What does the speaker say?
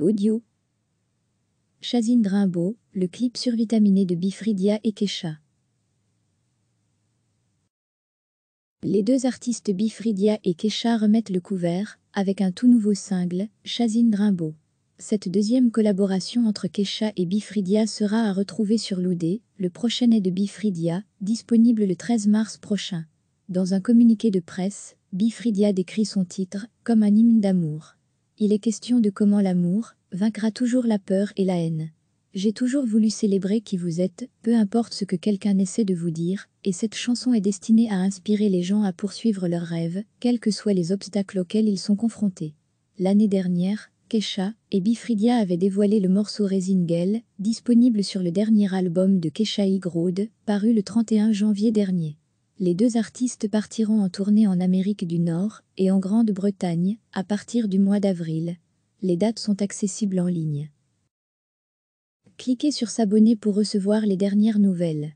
Audio. Chazine Drimbo, le clip survitaminé de Bifridia et Kesha. Les deux artistes Bifridia et Kesha remettent le couvert avec un tout nouveau single, Chazine Drimbo. Cette deuxième collaboration entre Kesha et Bifridia sera à retrouver sur Loudé, le prochain est de Bifridia, disponible le 13 mars prochain. Dans un communiqué de presse, Bifridia décrit son titre comme un hymne d'amour. Il est question de comment l'amour vaincra toujours la peur et la haine. J'ai toujours voulu célébrer qui vous êtes, peu importe ce que quelqu'un essaie de vous dire, et cette chanson est destinée à inspirer les gens à poursuivre leurs rêves, quels que soient les obstacles auxquels ils sont confrontés. L'année dernière, Kesha et Bifridia avaient dévoilé le morceau Resingel, disponible sur le dernier album de Kesha Igrode, paru le 31 janvier dernier. Les deux artistes partiront en tournée en Amérique du Nord et en Grande-Bretagne à partir du mois d'avril. Les dates sont accessibles en ligne. Cliquez sur S'abonner pour recevoir les dernières nouvelles.